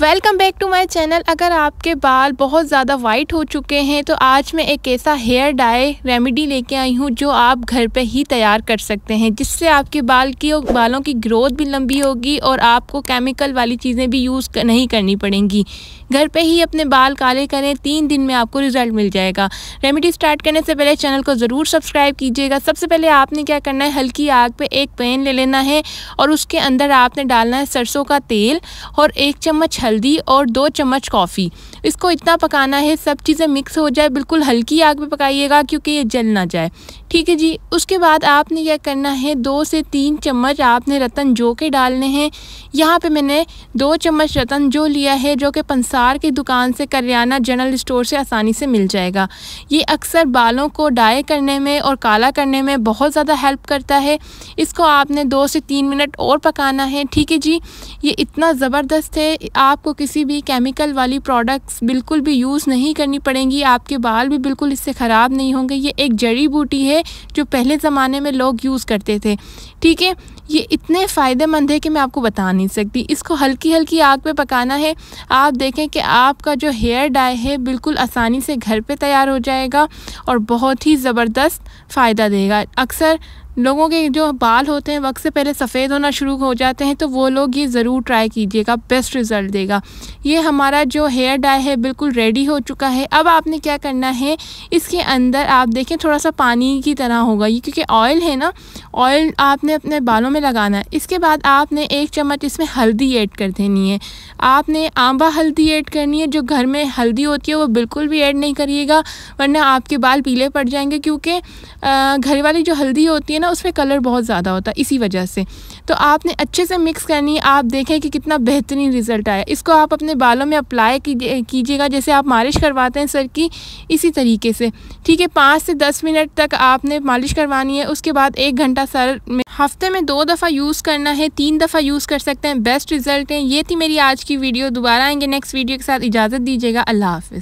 welcome back to my channel अगर आपके बाल बहुत ज़्यादा वाइट हो चुके हैं तो आज मैं एक ऐसा हेयर डाई रेमेडी लेके आई हूँ जो आप घर पे ही तैयार कर सकते हैं जिससे आपके बाल की और बालों की ग्रोथ भी लंबी होगी और आपको केमिकल वाली चीज़ें भी यूज़ कर, नहीं करनी पड़ेंगी घर पे ही अपने बाल काले करें तीन दिन में आपको रिज़ल्ट मिल जाएगा रेमेडी स्टार्ट करने से पहले चैनल को ज़रूर सब्सक्राइब कीजिएगा सबसे पहले आपने क्या करना है हल्की आग पर पे एक पेन ले लेना है और उसके अंदर आपने डालना है सरसों का तेल और एक चम्मच हल्दी और दो चम्मच कॉफ़ी इसको इतना पकाना है सब चीज़ें मिक्स हो जाए बिल्कुल हल्की आग पे पकाइएगा क्योंकि ये जल ना जाए ठीक है जी उसके बाद आपने क्या करना है दो से तीन चम्मच आपने रतन जो के डालने हैं यहाँ पे मैंने दो चम्मच रतन जो लिया है जो कि पंसार की दुकान से करियाना जनरल स्टोर से आसानी से मिल जाएगा ये अक्सर बालों को डाई करने में और काला करने में बहुत ज़्यादा हेल्प करता है इसको आपने दो से तीन मिनट और पकाना है ठीक है जी ये इतना ज़बरदस्त है आपको किसी भी केमिकल वाली प्रोडक्ट्स बिल्कुल भी यूज़ नहीं करनी पड़ेंगी आपके बाल भी बिल्कुल इससे ख़राब नहीं होंगे ये एक जड़ी बूटी है है जो पहले ज़माने में लोग यूज़ करते थे ठीक है ये इतने फ़ायदेमंद है कि मैं आपको बता नहीं सकती इसको हल्की हल्की आग पे पकाना है आप देखें कि आपका जो हेयर डाई है बिल्कुल आसानी से घर पे तैयार हो जाएगा और बहुत ही ज़बरदस्त फ़ायदा देगा अक्सर लोगों के जो बाल होते हैं वक्त से पहले सफ़ेद होना शुरू हो जाते हैं तो वो लोग ये ज़रूर ट्राई कीजिएगा बेस्ट रिज़ल्ट देगा ये हमारा जो हेयर डाई है बिल्कुल रेडी हो चुका है अब आपने क्या करना है इसके अंदर आप देखें थोड़ा सा पानी की तरह होगा ये क्योंकि ऑयल है ना ऑयल आपने अपने बालों में लगाना है इसके बाद आपने एक चम्मच इसमें हल्दी ऐड कर देनी है आपने आंबा हल्दी ऐड करनी है जो घर में हल्दी होती है वो बिल्कुल भी ऐड नहीं करिएगा वरना आपके बाल पीले पड़ जाएंगे क्योंकि घर वाली जो हल्दी होती है ना ना उसमें कलर बहुत ज़्यादा होता है इसी वजह से तो आपने अच्छे से मिक्स करनी है आप देखें कि कितना बेहतरीन रिज़ल्ट आया इसको आप अपने बालों में अप्लाई कीजिएगा जैसे आप मालिश करवाते हैं सर की इसी तरीके से ठीक है पाँच से दस मिनट तक आपने मालिश करवानी है उसके बाद एक घंटा सर में हफ्ते में दो दफ़ा यूज़ करना है तीन दफ़ा यूज़ कर सकते हैं बेस्ट रिज़ल्ट हैं ये थी मेरी आज की वीडियो दोबारा आएंगे नेक्स्ट वीडियो के साथ इजाज़त दीजिएगा अल्लाह हाफिज़